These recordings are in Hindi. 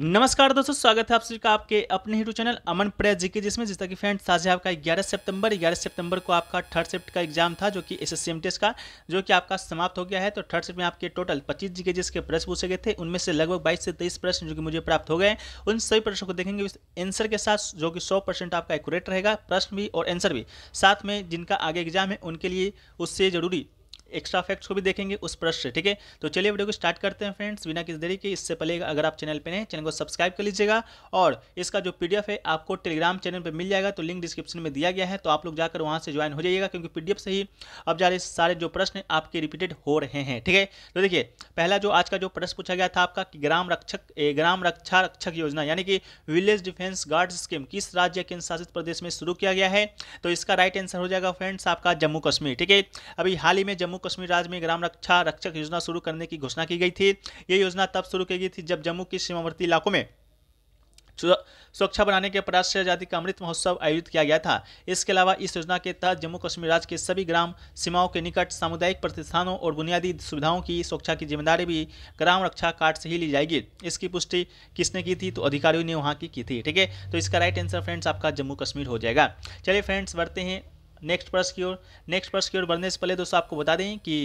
नमस्कार दोस्तों स्वागत है आप सभी का आपके अपने यूट्यूब चैनल अमन प्रेस जी के जिसमें जिसका कि फ्रेंड्स आज है आपका 11 सितंबर 11 सितंबर को आपका थर्ड शिफ्ट का एग्जाम था जो कि एस एस टेस्ट का जो कि आपका समाप्त हो गया है तो थर्ड शिफ्ट में आपके टोटल 25 जीके जिसके प्रश्न पूछे गए थे उनमें से लगभग बाईस से तेईस प्रश्न जो कि मुझे प्राप्त हो गए उन सभी प्रश्नों को देखेंगे एंसर के साथ जो कि सौ आपका एकट रहेगा प्रश्न भी और एंसर भी साथ में जिनका आगे एग्जाम है उनके लिए उससे जरूरी एक्स्ट्रा फैक्ट्स को भी देखेंगे उस प्रश्न से ठीक है तो चलिए वीडियो को स्टार्ट करते हैं फ्रेंड्स बिना किसी देरी के इससे पहले अगर आप चैनल पर नहीं चैनल को सब्सक्राइब कर लीजिएगा और इसका जो पी है आपको टेलीग्राम चैनल पर मिल जाएगा तो लिंक डिस्क्रिप्शन में दिया गया है तो आप लोग जाकर वहाँ से ज्वाइन हो जाइएगा क्योंकि पी से ही अब जा रहे सारे जो प्रश्न आपके रिपीटेड हो रहे हैं ठीक है तो देखिए पहला जो आज का जो प्रश्न पूछा गया था आपका ग्राम रक्षक ग्राम रक्षा रक्षक योजना यानी कि विलेज डिफेंस गार्ड स्कीम किस राज्य के शासित प्रदेश में शुरू किया गया है तो इसका राइट आंसर हो जाएगा फ्रेंड्स आपका जम्मू कश्मीर ठीक है अभी हाल ही में जम्मू कश्मीर राज्य में ग्राम रक्षा रक्षक योजना शुरू करने की घोषणा की गई थी ये योजना तब शुरू की गई थी जब जम्मू के सीमावर्ती इलाकों में सुरक्षा बनाने के प्रयास से आजादी का अमृत महोत्सव आयोजित किया गया था इसके अलावा इस योजना के तहत जम्मू कश्मीर राज्य के सभी ग्राम सीमाओं के निकट सामुदायिक प्रतिष्ठानों और बुनियादी सुविधाओं की सुरक्षा की जिम्मेदारी भी ग्राम रक्षा कार्ड से ही ली जाएगी इसकी पुष्टि किसने की थी तो अधिकारियों ने वहाँ की की थी ठीक है तो इसका राइट आंसर फ्रेंड्स आपका जम्मू कश्मीर हो जाएगा चलिए फ्रेंड्स बढ़ते हैं नेक्स्ट प्रश्न की ओर नेक्स्ट प्रश्न की ओर बढ़ने से पहले दोस्तों आपको बता दें कि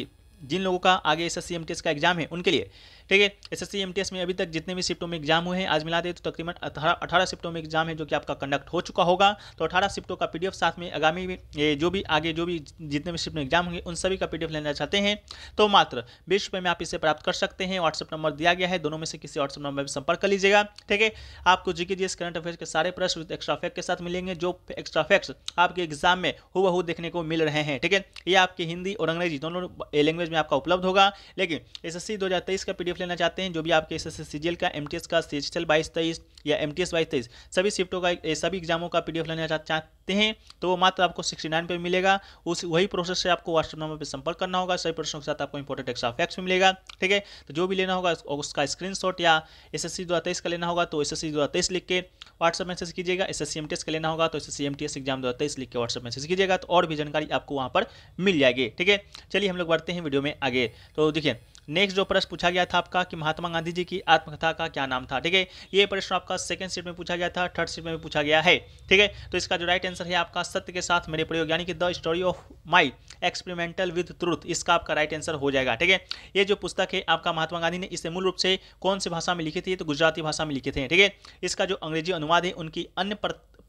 जिन लोगों का आगे एस एस का एग्जाम है उनके लिए ठीक है एस एस सी में अभी तक जितने भी शिफ्टों में एग्जाम हुए हैं आज मिला दे तो तकरीबन अठारह शिफ्टों में एग्जाम है जो कि आपका कंडक्ट हो चुका होगा तो अठारह शिफ्टों का पीडीएफ साथ में आगामी जो भी आगे जो भी जितने भी शिफ्ट में एग्जाम होंगे उन सभी का पीडीएफ लेना चाहते हैं तो मात्र बीस रुपये में आप इसे प्राप्त कर सकते हैं व्हाट्सअप नंबर दिया गया है दोनों में से किसी व्हाट्सअप नंबर पर संपर्क कर लीजिएगा ठीक है आपको जी के करंट अफेयर्स के सारे प्रश्न एक्स्ट्रा फैक्ट के साथ मिलेंगे जो एक्स्ट्रा फैक्ट्स आपके एग्जाम में हु देखने को मिल रहे हैं ठीक है ये आपकी हिंदी और अंग्रेजी दोनों लैंग्वेज में आपका उपलब्ध होगा लेकिन एस एस का पीडीएफ शिफ्ट लेना चाहते हैं जो भी आपके एस एस का एम का सी एच बाईस तेईस या एम टी एस बाईस तेईस सभी शिफ्टों का सभी एग्जामों का पीडीएफ लेना चाहते हैं तो वो मात्र आपको सिक्सटी नाइन पर मिलेगा उस वही प्रोसेस से आपको व्हाट्सअप नंबर पर संपर्क करना होगा सभी प्रश्नों के साथ आपको इंपॉर्टेंट एक्स्ट्रा फैक्स भी मिलेगा ठीक है तो जो भी लेना होगा उसका स्क्रीन या एस एस का लेना होगा तो एस एस लिख के व्हाट्सअप मैसेज कीजिएगा एस एस का लेना होगा तो एस एस एग्जाम दो लिख के व्हाट्सअप मैसेज कीजिएगा तो और भी जानकारी आपको वहाँ पर मिल जाएगी ठीक है चलिए हम लोग बढ़ते हैं वीडियो में आगे तो देखिए नेक्स्ट जो प्रश्न पूछा गया था आपका कि महात्मा गांधी जी की आत्मकथा का क्या नाम था ठीक है ये प्रश्न आपका सेकंड सीट में पूछा गया था थर्ड सीट में भी पूछा गया है ठीक है तो इसका जो राइट आंसर है आपका सत्य के साथ मेरे प्रयोग यानी कि the story of my experimental with truth इसका आपका राइट आंसर हो जाएगा ठीक है ये जो पुस्तक है आपका महात्मा गांधी ने इसे मूल रूप से कौन सी भाषा में लिखी थी तो गुजराती भाषा में लिखे थे ठीक है इसका जो अंग्रेजी अनुवाद है उनकी अन्य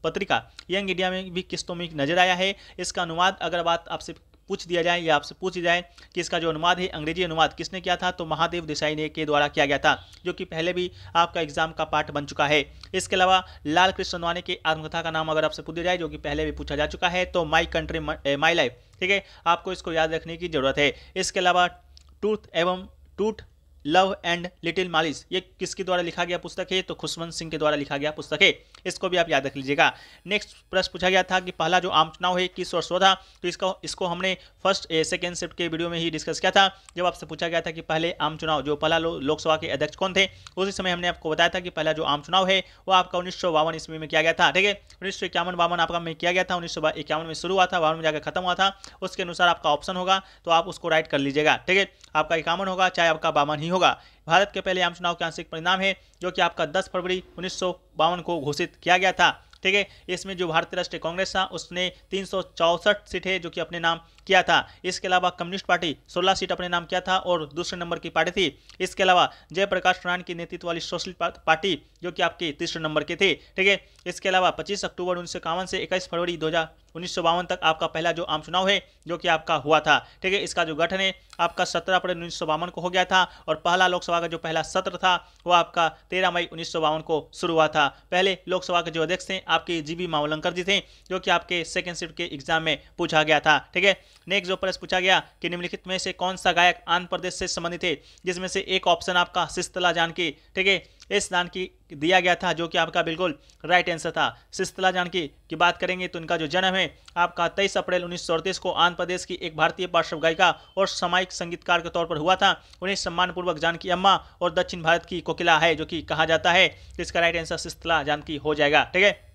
पत्रिका यंग इंडिया में भी किस्तों में नजर आया है इसका अनुवाद अगर बात आपसे पूछ दिया जाए या आपसे पूछ जाए कि इसका जो अनुवाद है अंग्रेजी अनुवाद किसने किया था तो महादेव देसाई ने के द्वारा किया गया था जो कि पहले भी आपका एग्जाम का पार्ट बन चुका है इसके अलावा लाल कृष्ण अनवानी की आत्मकथा का नाम अगर आपसे पूछ दिया जाए जो कि पहले भी पूछा जा चुका है तो माई कंट्री माई लाइफ ठीक है आपको इसको याद रखने की जरूरत है इसके अलावा टूथ एवं टूट लव एंड लिटिल मालिश ये किसके द्वारा लिखा गया पुस्तक है तो खुशवंत सिंह के द्वारा लिखा गया पुस्तक है इसको भी आप याद रख लीजिएगा नेक्स्ट प्रश्न पूछा गया था कि पहला जो आम चुनाव है किस और था तो इसका इसको हमने फर्स्ट सेकेंड शिफ्ट के वीडियो में ही डिस्कस किया था जब आपसे पूछा गया था कि पहले आम चुनाव जो पहला लोकसभा के अध्यक्ष कौन थे उसी समय हमने आपको बताया था कि पहला जो आम चुनाव है वो आपका उन्नीस ईस्वी में किया गया था ठीक है उन्नीस सौ इक्यावन बावन आपका में किया गया था उन्नीस में शुरू हुआ था बावन में जाकर खत्म हुआ था उसके अनुसार आपका ऑप्शन होगा तो आप उसको राइट कर लीजिएगा ठीक है आपका इक्यावन होगा चाहे आपका बावन ही होगा भारत के पहले आम चुनाव के आंशिक परिणाम है जो कि आपका दस फरवरी उन्नीस को घोषित किया गया था ठीक है इसमें जो भारतीय राष्ट्रीय कांग्रेस था उसने तीन सीटें जो कि अपने नाम किया था इसके अलावा कम्युनिस्ट पार्टी 16 सीट अपने नाम किया था और दूसरे नंबर की पार्टी थी इसके अलावा जयप्रकाश नारायण की नेतृत्व वाली सोशलिस्ट पार्टी जो कि आपकी तीसरे नंबर की थी ठीक है इसके अलावा पच्चीस अक्टूबर उन्नीस से इक्कीस फरवरी दो उन्नीस तक आपका पहला जो आम चुनाव है जो कि आपका हुआ था ठीक है इसका जो गठन है आपका सत्रह अप्रैल उन्नीस को हो गया था और पहला लोकसभा का जो पहला सत्र था वो आपका तेरह मई उन्नीस को शुरू हुआ था पहले लोकसभा के जो अध्यक्ष थे आपके जी बी मावलंकर जी थे जो कि आपके सेकेंड शिफ्ट के एग्जाम में पूछा गया था ठीक है नेक्स्ट जो प्रश्न पूछा गया कि निम्नलिखित में से कौन सा गायक आंध्र प्रदेश से संबंधित है जिसमें से एक ऑप्शन आपका सिस्तला जानकी ठीक है इस जानकी दिया गया था जो कि आपका बिल्कुल राइट आंसर था सिस्तला जानकी की बात करेंगे तो इनका जो जन्म है आपका तेईस अप्रैल उन्नीस को आंध्र प्रदेश की एक भारतीय पार्श्व गायिका और सामायिक संगीतकार के तौर पर हुआ था उन्हें सम्मानपूर्वक जानकी अम्मा और दक्षिण भारत की कोकिला है जो कि कहा जाता है इसका राइट आंसर सिस्तला जानकी हो जाएगा ठीक है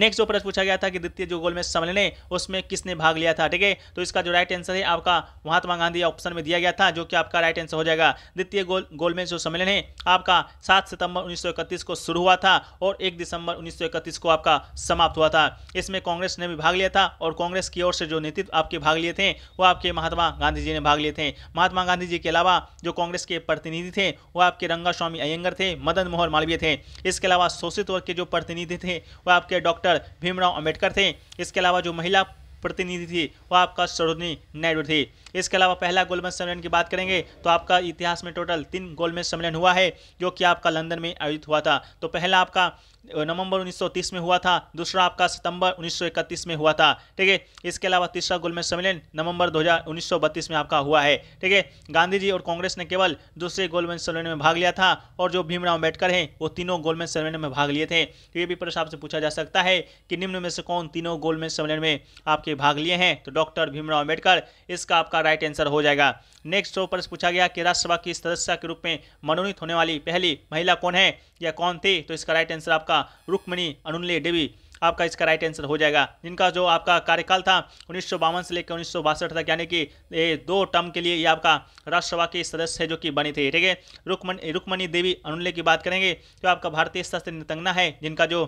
नेक्स्ट जो प्रश्न पूछा गया था कि द्वितीय जो गोलमेज सम्मेलन है उसमें किसने भाग लिया था ठीक है तो इसका जो राइट आंसर है आपका महात्मा गांधी ऑप्शन में दिया गया था जो कि आपका राइट आंसर हो जाएगा द्वितीय गोल गोलमेज जो सम्मेलन है आपका सात सितंबर उन्नीस को शुरू हुआ था और एक दिसंबर उन्नीस को आपका समाप्त हुआ था इसमें कांग्रेस ने भी भाग लिया था और कांग्रेस की ओर से जो नेतृत्व आपके भाग लिए थे वो आपके महात्मा गांधी जी ने भाग लिए थे महात्मा गांधी जी के अलावा जो कांग्रेस के प्रतिनिधि थे वो आपके रंगा स्वामी अयंगर थे मदन मोहन मालवीय थे इसके अलावा शोषित वर्ग के जो प्रतिनिधि थे वो आपके डॉक्टर डॉक्टर भीमराव अम्बेडकर थे इसके अलावा जो महिला प्रतिनिधि थी वह आपका सरोजनी नायडू थी इसके अलावा पहला गोलमेज सम्मेलन की बात करेंगे तो आपका इतिहास में टोटल तीन गोलमेज सम्मेलन हुआ है जो कि आपका लंदन में आयोजित हुआ था तो पहला आपका नवंबर 1930 में हुआ था दूसरा आपका सितंबर 1931 में हुआ था ठीक है इसके अलावा तीसरा गोलमेज सम्मेलन नवंबर 2000 में आपका हुआ है ठीक है गांधी जी और कांग्रेस ने केवल दूसरे गोलमेज सम्मेलन में भाग लिया था और जो भीमराव अम्बेडकर हैं वो तीनों गोलमेज सम्मेलन में भाग लिए थे तो ये भी प्रश्न आपसे पूछा जा सकता है कि निम्न में से कौन तीनों गोलमेज सम्मेलन में आपके भाग लिए हैं तो डॉक्टर भीमराव अम्बेडकर इसका आपका राइट आंसर हो जाएगा नेक्स्ट तो प्रश्न पूछा गया कि राज्यसभा की सदस्य के रूप में मनोनीत होने वाली पहली महिला कौन है या कौन थी तो इसका राइट आंसर आपका आपका रुक्मणी अनुले देवी आपका इसका राइट आंसर हो जाएगा जिनका जो आपका कार्यकाल था उन्नीस से लेकर उन्नीस तक यानी कि ये दो टर्म के लिए ये आपका राज्यसभा के सदस्य है जो कि बने थे ठीक है रुक्मणी रुक्मणी देवी अनुले की बात करेंगे तो आपका भारतीय शस्त्र नृतंगना है जिनका जो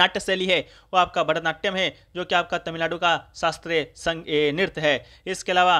नाट्य शैली है वो आपका भरतनाट्यम है जो कि आपका तमिलनाडु का शास्त्रीय संग नृत्य है इसके अलावा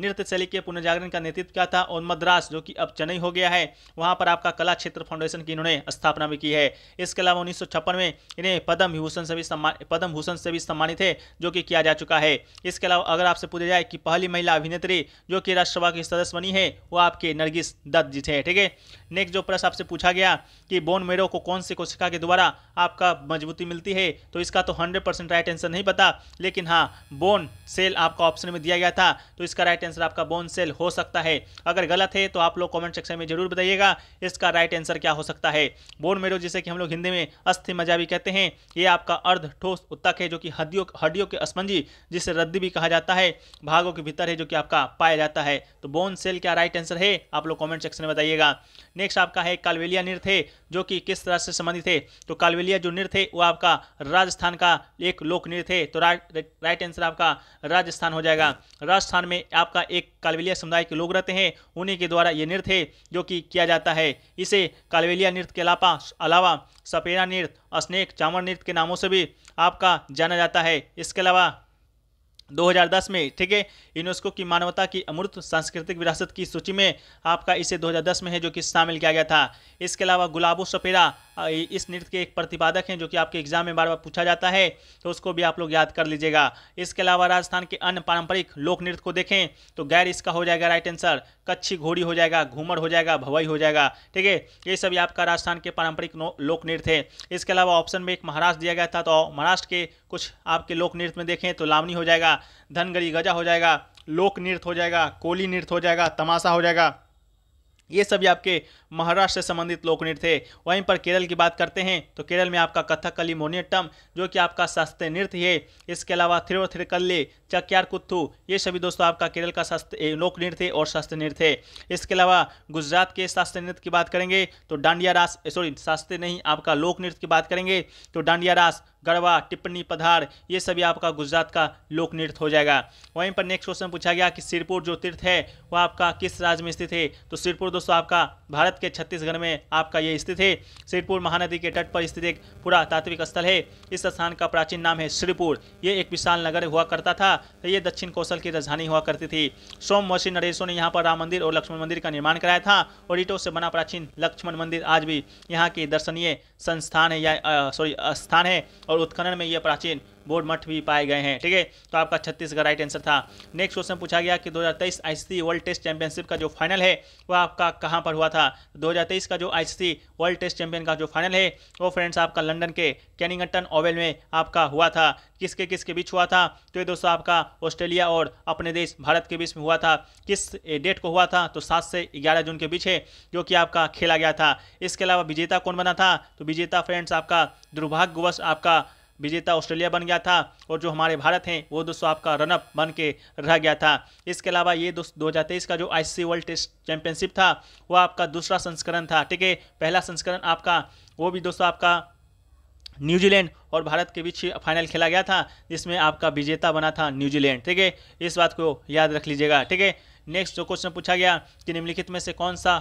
नृत्य शैली के पुनर्जागरण का नेतृत्व किया था और मद्रास जो कि अब चेन्नई हो गया है वहाँ पर आपका कला क्षेत्र फाउंडेशन की इन्होंने स्थापना भी की है इसके अलावा उन्नीस में इन्हें पद्म भूषण से भी सम्मान पद्म भूषण से भी सम्मानित है जो कि किया जा चुका है इसके अलावा अगर आपसे पूछा जाए कि पहली महिला अभिनेत्री जो कि राज्यसभा की सदस्य बनी है वो आपके नरगिस दत्त जी थे ठीक है नेक्स्ट जो प्रश्न आपसे पूछा गया कि बोन मेरो को कौन सी कोशिका के द्वारा आपका मजबूती मिलती है तो इसका तो हंड्रेड राइट आंसर नहीं पता लेकिन हाँ बोन सेल आपका ऑप्शन में दिया गया था तो इसका राइट राइट आंसर आपका बोन सेल हो सकता है अगर गलत है तो आप लोग कमेंट सेक्शन में जरूर बताइएगा इसका राइट आंसर क्या हो सकता है बोन मेरो जिसे कि हम लोग हिंदी में अस्थि मजा भी कहते हैं ये आपका अर्ध ठोस उत्तक है जो कि हड्डियों हड्डियों के स्पंजी जिसे रद्दी भी कहा जाता है भागों के भीतर है जो कि आपका पाया जाता है तो बोन सेल क्या राइट आंसर है आप लोग कॉमेंट सेक्शन में बताइएगा नेक्स्ट आपका है कालवेलिया नृत्य है जो कि किस तरह से संबंधित है तो कालवेलिया जो नृत्य है वो आपका राजस्थान का एक लोक नृत्य है तो राइट आंसर आपका राजस्थान हो जाएगा राजस्थान में आप का एक कालवेलिया समुदाय के लोग रहते हैं उन्हीं के द्वारा ये नृत्य है जो कि किया जाता है इसे कालवेलिया नृत्य के अलावा अलावा सपेरा नृत्य स्नेक चामर नृत्य के नामों से भी आपका जाना जाता है इसके अलावा 2010 में ठीक है यूनेस्को की मानवता की अमृत सांस्कृतिक विरासत की सूची में आपका इसे 2010 में है जो कि शामिल किया गया था इसके अलावा गुलाबो सपेरा इस नृत्य के एक प्रतिपादक हैं जो कि आपके एग्जाम में बार बार पूछा जाता है तो उसको भी आप लोग याद कर लीजिएगा इसके अलावा राजस्थान के अन्य पारंपरिक लोक नृत्य को देखें तो गैर इसका हो जाएगा राइट आंसर कच्छी घोड़ी हो जाएगा घूमर हो जाएगा भवई हो जाएगा ठीक है ये सभी आपका राजस्थान के पारंपरिक लोक नृत्य है इसके अलावा ऑप्शन में एक महाराष्ट्र दिया गया था तो महाराष्ट्र के कुछ आपके लोक नृत्य में देखें तो लावनी हो जाएगा धनगरी गजा हो जाएगा लोक नृत्य हो जाएगा कोली नृत्य हो जाएगा तमाशा हो जाएगा ये सभी आपके महाराष्ट्र से संबंधित लोक नृत्य थे वहीं पर केरल की बात करते हैं तो केरल में आपका कथकली मोनियट्टम जो कि आपका शास्त्रीय नृत्य है इसके अलावा थिरो थिरकल्ले चक्यार कुत्थू ये सभी दोस्तों आपका केरल का शास्त्र लोक नृत्य और शास्त्रीय नृत्य है इसके अलावा गुजरात के शास्त्रीय नृत्य की बात करेंगे तो डांडिया रास सॉरी शास्त्रीय नहीं आपका लोक नृत्य की बात करेंगे तो डांडिया रास गरबा टिप्पणी पधार ये सभी आपका गुजरात का लोक नृत्य हो जाएगा वहीं पर नेक्स्ट क्वेश्चन पूछा गया कि सिरपुर जो तीर्थ है वह आपका किस राज्य में स्थित है तो सिरपुर दोस्तों आपका भारत के छत्तीसगढ़ में आपका ये स्थित है सिरपुर महानदी के तट पर स्थित एक पुरातात्विक स्थल है इस स्थान का प्राचीन नाम है सिरपुर ये एक विशाल नगर हुआ करता था तो ये दक्षिण कौशल की राजधानी हुआ करती थी सोम सोमवशी नरेशों ने यहाँ पर राम मंदिर और लक्ष्मण मंदिर का निर्माण कराया था और ईटों से बना प्राचीन लक्ष्मण मंदिर आज भी यहाँ की दर्शनीय संस्थान है या सॉरी स्थान है और उत्खनन में यह प्राचीन बोर्ड मठ भी पाए गए हैं ठीक है तो आपका छत्तीसगढ़ राइट आंसर था नेक्स्ट क्वेश्चन पूछा गया कि 2023 हज़ार वर्ल्ड टेस्ट चैंपियनशिप का जो फाइनल है वो आपका कहाँ पर हुआ था 2023 का जो आईसीसी वर्ल्ड टेस्ट चैंपियन का जो फाइनल है वो फ्रेंड्स आपका लंदन के कैनिंगटन ओवल में आपका हुआ था किसके किसके बीच हुआ था तो ये दोस्तों आपका ऑस्ट्रेलिया और अपने देश भारत के बीच में हुआ था किस डेट को हुआ था तो सात से ग्यारह जून के बीच है जो कि आपका खेला गया था इसके अलावा विजेता कौन बना था तो विजेता फ्रेंड्स आपका दुर्भाग्यवश आपका विजेता ऑस्ट्रेलिया बन गया था और जो हमारे भारत हैं वो दोस्तों आपका रनअप बन के रह गया था इसके अलावा ये दो का जो आईसीसी वर्ल्ड टेस्ट चैंपियनशिप था वह आपका दूसरा संस्करण था ठीक है पहला संस्करण आपका वो भी दोस्तों आपका न्यूजीलैंड और भारत के बीच फाइनल खेला गया था जिसमें आपका विजेता बना था न्यूजीलैंड ठीक है इस बात को याद रख लीजिएगा ठीक है नेक्स्ट जो क्वेश्चन पूछा गया कि निम्नलिखित में से कौन सा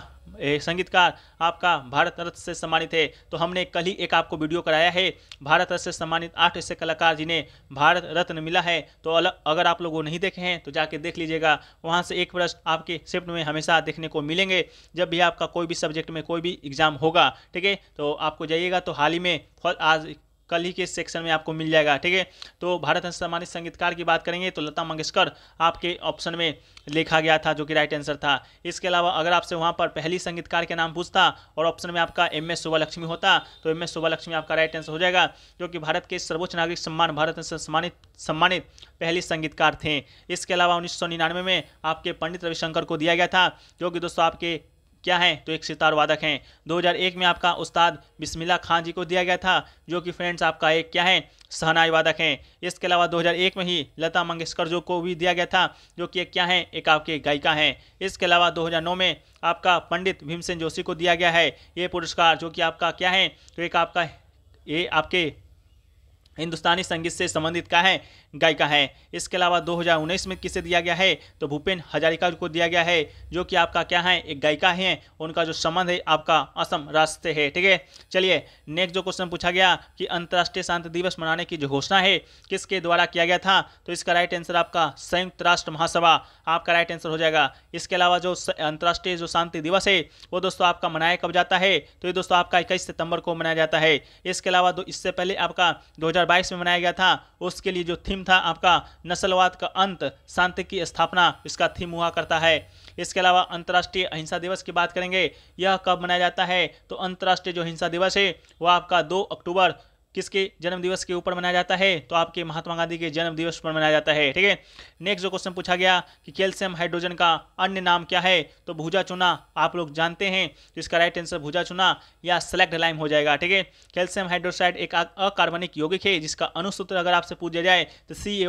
संगीतकार आपका भारत रत्न से सम्मानित है तो हमने कल ही एक आपको वीडियो कराया है भारत रत्न से सम्मानित आठ ऐसे कलाकार जिन्हें भारत रत्न मिला है तो अगर आप लोग वो नहीं देखे हैं तो जाके देख लीजिएगा वहाँ से एक प्रश्न आपके शिफ्ट में हमेशा देखने को मिलेंगे जब भी आपका कोई भी सब्जेक्ट में कोई भी एग्जाम होगा ठीक है तो आपको जाइएगा तो हाल ही में आज कल ही के सेक्शन में आपको मिल जाएगा ठीक है तो भारत सम्मानित संगीतकार की बात करेंगे तो लता मंगेशकर आपके ऑप्शन में लिखा गया था जो कि राइट आंसर था इसके अलावा अगर आपसे वहाँ पर पहली संगीतकार के नाम पूछता और ऑप्शन में आपका एम एस लक्ष्मी होता तो एम एस लक्ष्मी आपका राइट आंसर हो जाएगा जो कि भारत के सर्वोच्च नागरिक सम्मान भारत सम्मानित सम्मानित पहली संगीतकार थे इसके अलावा उन्नीस में आपके पंडित रविशंकर को दिया गया था जो कि दोस्तों आपके क्या हैं तो एक सितार वादक हैं 2001 में आपका उस्ताद बिस्मिल्ला खान जी को दिया गया था जो कि फ्रेंड्स आपका एक क्या है सहनाई वादक हैं इसके अलावा 2001 में ही लता मंगेशकर जो को भी दिया गया था जो कि एक क्या है एक आपके गायिका हैं इसके अलावा 2009 में आपका पंडित भीमसेन जोशी को दिया गया है ये पुरस्कार जो कि आपका क्या है तो एक आपका ये आपके हिंदुस्तानी संगीत से संबंधित का है गायिका है इसके अलावा 2019 में किसे दिया गया है तो भूपेन हजारिका को दिया गया है जो कि आपका क्या है एक गायिका है उनका जो संबंध है आपका असम राष्ट्र से है ठीक है चलिए नेक्स्ट जो क्वेश्चन पूछा गया कि अंतर्राष्ट्रीय शांति दिवस मनाने की जो घोषणा है किसके द्वारा किया गया था तो इसका राइट आंसर आपका संयुक्त राष्ट्र महासभा आपका राइट आंसर हो जाएगा इसके अलावा जो अंतर्राष्ट्रीय जो शांति दिवस है वो दोस्तों आपका मनाया कब जाता है तो ये दोस्तों आपका इक्कीस सितंबर को मनाया जाता है इसके अलावा इससे पहले आपका दो 2022 में मनाया गया था उसके लिए जो थीम था आपका नस्लवाद का अंत शांति की स्थापना इसका थीम हुआ करता है इसके अलावा अंतर्राष्ट्रीय अहिंसा दिवस की बात करेंगे यह कब मनाया जाता है तो अंतर्राष्ट्रीय जो हिंसा दिवस है वह आपका दो अक्टूबर किसके जन्मदिवस के ऊपर मनाया जाता है तो आपके महात्मा गांधी के जन्मदिवस पर मनाया जाता है ठीक है नेक्स्ट जो क्वेश्चन पूछा गया कि कैल्शियम हाइड्रोजन का अन्य नाम क्या है तो भूजा चुना आप लोग जानते हैं तो इसका राइट आंसर भूजा चुना या सेलेक्ट लाइम हो जाएगा ठीक है कैल्शियम हाइड्रोसाइड एक अकार्बनिक यौगिक है जिसका अनुसूत्र अगर आपसे पूछा जाए तो सी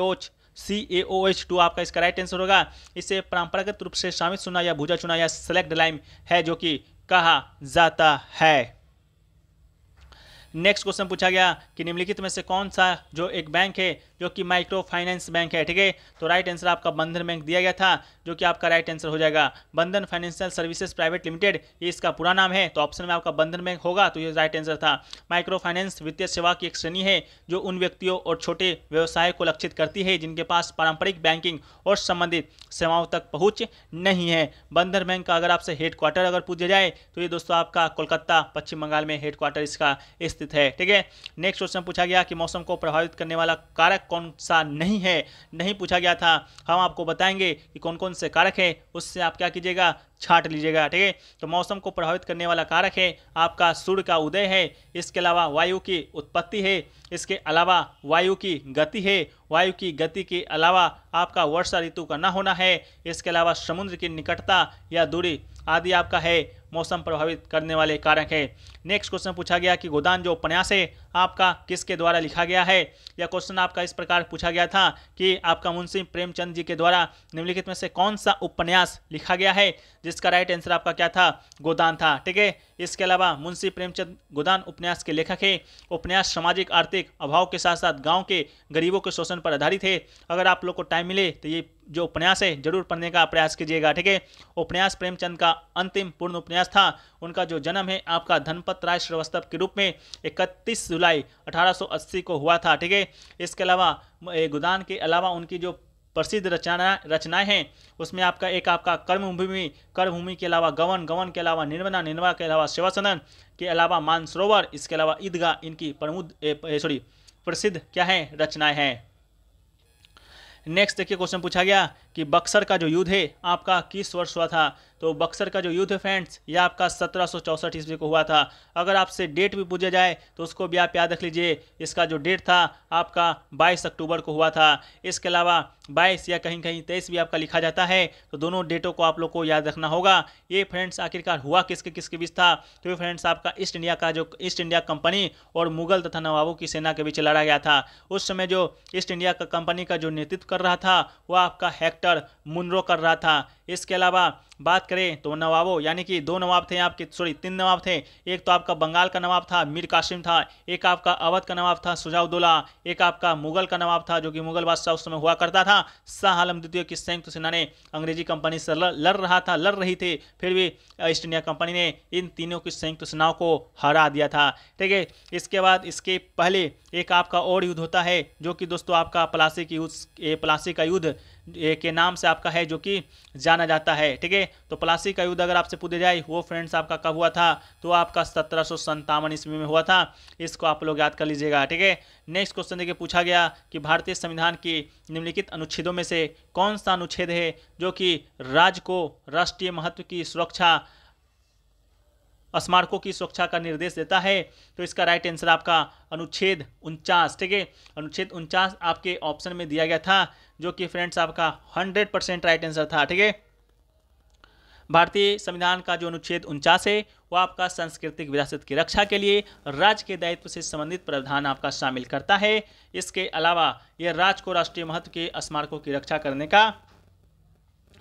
सी ए ओ एच टू आपका इसका राइट आंसर होगा इसे परंपरागत रूप से शामिल सुना या भूजा चुना या सेलेक्ट लाइम है जो कि कहा जाता है नेक्स्ट क्वेश्चन पूछा गया कि निम्नलिखित में से कौन सा जो एक बैंक है जो कि माइक्रो फाइनेंस बैंक है ठीक है तो राइट आंसर आपका बंधन बैंक दिया गया था जो कि आपका राइट आंसर हो जाएगा बंधन फाइनेंशियल सर्विसेज प्राइवेट लिमिटेड ये इसका पूरा नाम है तो ऑप्शन में आपका बंधन बैंक होगा तो ये राइट आंसर था माइक्रो फाइनेंस वित्तीय सेवा की एक श्रेणी है जो उन व्यक्तियों और छोटे व्यवसाय को लक्षित करती है जिनके पास पारंपरिक बैंकिंग और संबंधित सेवाओं तक पहुँच नहीं है बंधन बैंक का अगर आपसे हेडक्वार्टर अगर पूछा जाए तो ये दोस्तों आपका कोलकाता पश्चिम बंगाल में हेडक्वार्टर इसका इस स्थित है ठीक है नेक्स्ट क्वेश्चन पूछा गया कि मौसम को प्रभावित करने वाला कारक कौन सा नहीं है नहीं पूछा गया था हम आपको बताएंगे कि कौन कौन से कारक है उससे आप क्या कीजिएगा छाट लीजिएगा ठीक है तो मौसम को प्रभावित करने वाला कारक है आपका सूर्य का उदय है इसके अलावा वायु की उत्पत्ति है इसके अलावा वायु की गति है वायु की गति के अलावा आपका वर्षा ऋतु का ना होना है इसके अलावा समुद्र की निकटता या दूरी आदि आपका है मौसम प्रभावित करने वाले कारक है नेक्स्ट क्वेश्चन पूछा गया कि गोदान जो उपन्यास है आपका किसके द्वारा लिखा गया है या क्वेश्चन आपका इस प्रकार पूछा गया था कि आपका मुंशी प्रेमचंद जी के द्वारा निम्नलिखित में से कौन सा उपन्यास लिखा गया है जिसका राइट आंसर आपका क्या था गोदान था ठीक है इसके अलावा मुंशी प्रेमचंद गोदान उपन्यास के लेखक है उपन्यास सामाजिक आर्थिक अभाव के साथ साथ गाँव के गरीबों के शोषण पर आधारित है अगर आप लोग को टाइम मिले तो ये जो उपन्यास है जरूर पढ़ने का प्रयास कीजिएगा ठीक है उपन्यास प्रेमचंद का अंतिम पूर्ण उपन्यास था उनका जो जन्म है आपका धनपत राय श्रीवास्तव के रूप में इकतीस जुलाई 1880 को हुआ था ठीक है इसके अलावा गोदान के अलावा उनकी जो प्रसिद्ध रचना रचनाएं हैं उसमें आपका एक आपका कर्मभूमि कर्मभूमि के अलावा गवन गवन के अलावा निर्मना निर्मा के अलावा शिवासनन के अलावा मानसरोवर इसके अलावा ईदगाह इनकी प्रमुद सॉरी प्रसिद्ध क्या है रचनाएं हैं नेक्स्ट देखिए क्वेश्चन पूछा गया कि बक्सर का जो युद्ध है आपका किस वर्ष हुआ था तो बक्सर का जो युद्ध है फ्रेंड्स ये आपका सत्रह सौ चौसठ ईस्वी को हुआ था अगर आपसे डेट भी पूछा जाए तो उसको भी आप याद रख लीजिए इसका जो डेट था आपका 22 अक्टूबर को हुआ था इसके अलावा 22 या कहीं कहीं 23 भी आपका लिखा जाता है तो दोनों डेटों को आप लोग को याद रखना होगा ये फ्रेंड्स आखिरकार हुआ किसके किसके बीच था तो ये फ्रेंड्स आपका ईस्ट इंडिया का जो ईस्ट इंडिया कंपनी और मुगल तथा नवाबों की सेना के बीच लड़ा गया था उस समय जो ईस्ट इंडिया का कंपनी का जो नेतृत्व कर रहा था वह आपका हैक एक्टर मुनरो कर रहा था इसके अलावा बात करें तो नवाबों यानी कि दो नवाब थे आपके सॉरी तीन नवाब थे एक तो आपका बंगाल का नवाब था मीर कासिम था एक आपका अवध का नवाब था सुजाउद्दौला एक आपका मुगल का नवाब था जो कि मुगल बादशाह उस समय हुआ करता था शाह आलम द्वितीय की संयुक्त सेना ने अंग्रेजी कंपनी से लड़ रहा था लड़ रही थी फिर भी ईस्ट इंडिया कंपनी ने इन तीनों की संयुक्त सेनाओं को हरा दिया था ठीक है इसके बाद इसके पहले एक आपका और युद्ध होता है जो कि दोस्तों आपका प्लासी की युद्ध प्लासी का युद्ध के नाम से आपका है जो कि जाना जाता है ठीक है तो प्लासी का युद्ध अगर आपसे पूछे जाए वो फ्रेंड्स आपका कब हुआ था तो आपका सत्रह सौ ईस्वी में हुआ था इसको आप लोग याद कर लीजिएगा ठीक है नेक्स्ट क्वेश्चन देखिए पूछा गया कि भारतीय संविधान की निम्नलिखित अनुच्छेदों में से कौन सा अनुच्छेद है जो कि राज्य को राष्ट्रीय महत्व की सुरक्षा स्मारकों की सुरक्षा का निर्देश देता है तो इसका राइट आंसर आपका अनुच्छेद उनचास ठीक है अनुच्छेद उनचास आपके ऑप्शन में दिया गया था जो कि फ्रेंड्स आपका हंड्रेड परसेंट राइट आंसर था ठीक है भारतीय संविधान का जो अनुच्छेद उनचास है वह आपका सांस्कृतिक विरासत की रक्षा के लिए राज्य के दायित्व से संबंधित प्रावधान आपका शामिल करता है इसके अलावा यह राज्य को राष्ट्रीय महत्व के स्मारकों की रक्षा करने का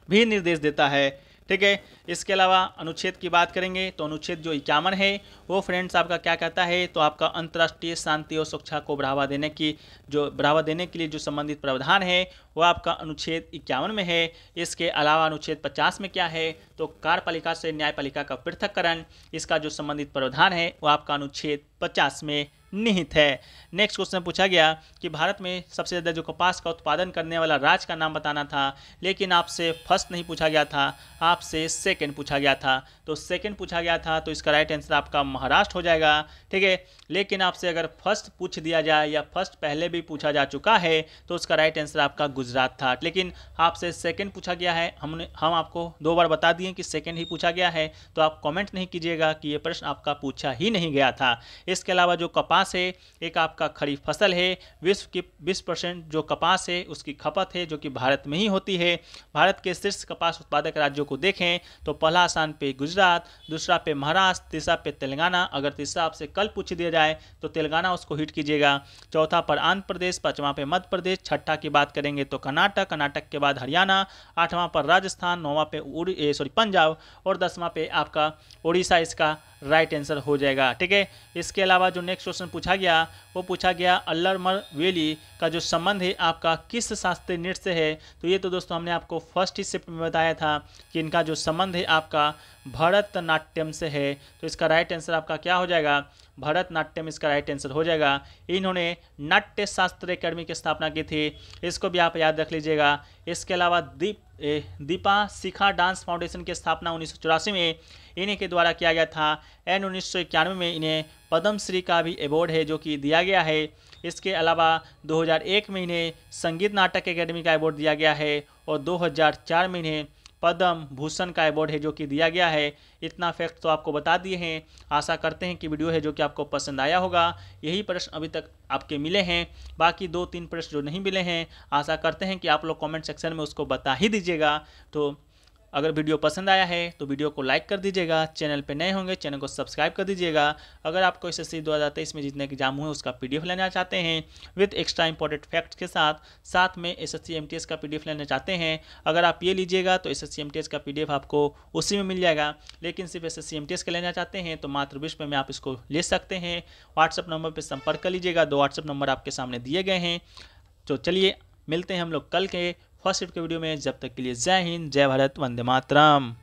भी निर्देश देता है ठीक है इसके अलावा अनुच्छेद की बात करेंगे तो अनुच्छेद जो इक्यावन है वो फ्रेंड्स आपका क्या कहता है तो आपका अंतर्राष्ट्रीय शांति और सुरक्षा को बढ़ावा देने की जो बढ़ावा देने के लिए जो संबंधित प्रावधान है वह आपका अनुच्छेद इक्यावन में है इसके अलावा अनुच्छेद पचास में क्या है तो कार्यपालिका से न्यायपालिका का पृथककरण इसका जो संबंधित प्रावधान है वह आपका अनुच्छेद पचास में निहित है नेक्स्ट क्वेश्चन पूछा गया कि भारत में सबसे ज़्यादा जो कपास का उत्पादन करने वाला राज्य का नाम बताना था लेकिन आपसे फर्स्ट नहीं पूछा गया था आपसे सेकंड पूछा गया था तो सेकंड पूछा गया था तो इसका राइट आंसर आपका महाराष्ट्र हो जाएगा ठीक है लेकिन आपसे अगर फर्स्ट पूछ दिया जाए या फर्स्ट पहले भी पूछा जा चुका है तो उसका राइट आंसर आपका गुजरात था लेकिन आपसे सेकेंड पूछा गया है हमने हम आपको दो बार बता दिए कि सेकेंड ही पूछा गया है तो आप कॉमेंट नहीं कीजिएगा कि ये प्रश्न आपका पूछा ही नहीं गया था इसके अलावा जो कपास कपास है एक आपका खरीफ फसल है विश्व की बीस परसेंट जो कपास है उसकी खपत है जो कि भारत में ही होती है भारत के शीर्ष कपास उत्पादक राज्यों को देखें तो पहला स्थान पे गुजरात दूसरा पे महाराष्ट्र तीसरा पे तेलंगाना अगर तीसरा आपसे कल पूछ दिया जाए तो तेलंगाना उसको हिट कीजिएगा चौथा पर आंध्र प्रदेश पाँचवा पे मध्य प्रदेश छठा की बात करेंगे तो कर्नाटक कर्नाटक के बाद हरियाणा आठवां पर राजस्थान नौवां पे सॉरी पंजाब और दसवां पे आपका उड़ीसा इसका राइट आंसर हो जाएगा ठीक है इसके अलावा जो नेक्स्ट क्वेश्चन पूछा गया वो पूछा गया अल्लरमर वेली का जो संबंध है आपका किस शास्त्रीय नृत्य से है तो ये तो दोस्तों हमने आपको फर्स्ट ही हिस्से में बताया था कि इनका जो संबंध है आपका भरतनाट्यम से है तो इसका राइट आंसर आपका क्या हो जाएगा भरतनाट्यम इसका राइट आंसर हो जाएगा इन्होंने नाट्य शास्त्र अकेडमी की स्थापना की थी इसको भी आप याद रख लीजिएगा इसके अलावा दीप दीपा शिखा डांस फाउंडेशन की स्थापना उन्नीस में इन्हीं के द्वारा किया गया था एंड उन्नीस में इन्हें पद्मश्री का भी अवॉर्ड है जो कि दिया गया है इसके अलावा 2001 में इन्हें संगीत नाटक अकेडमी का अवार्ड दिया गया है और 2004 में इन्हें पदम भूषण का अवॉर्ड है जो कि दिया गया है इतना फैक्ट तो आपको बता दिए हैं आशा करते हैं कि वीडियो है जो कि आपको पसंद आया होगा यही प्रश्न अभी तक आपके मिले हैं बाकी दो तीन प्रश्न जो नहीं मिले हैं आशा करते हैं कि आप लोग कमेंट सेक्शन में उसको बता ही दीजिएगा तो अगर वीडियो पसंद आया है तो वीडियो को लाइक कर दीजिएगा चैनल पर नए होंगे चैनल को सब्सक्राइब कर दीजिएगा अगर आपको एस एस सी में जितने एग्जाम हुए उसका पी लेना चाहते हैं विथ एक्स्ट्रा इंपॉर्टेंट फैक्ट्स के साथ साथ में एस एस का पी लेना चाहते हैं अगर आप ये लीजिएगा तो एस एस का पी आपको उसी में मिल जाएगा लेकिन सिर्फ एस एस का लेना चाहते हैं तो मात्र विश्व में आप इसको ले सकते हैं व्हाट्सअप नंबर पर संपर्क कर लीजिएगा दो व्हाट्सअप नंबर आपके सामने दिए गए हैं तो चलिए मिलते हैं हम लोग कल के फर्स्ट शिफ्ट के वीडियो में जब तक के लिए जय हिंद जय भारत वंदे मातरम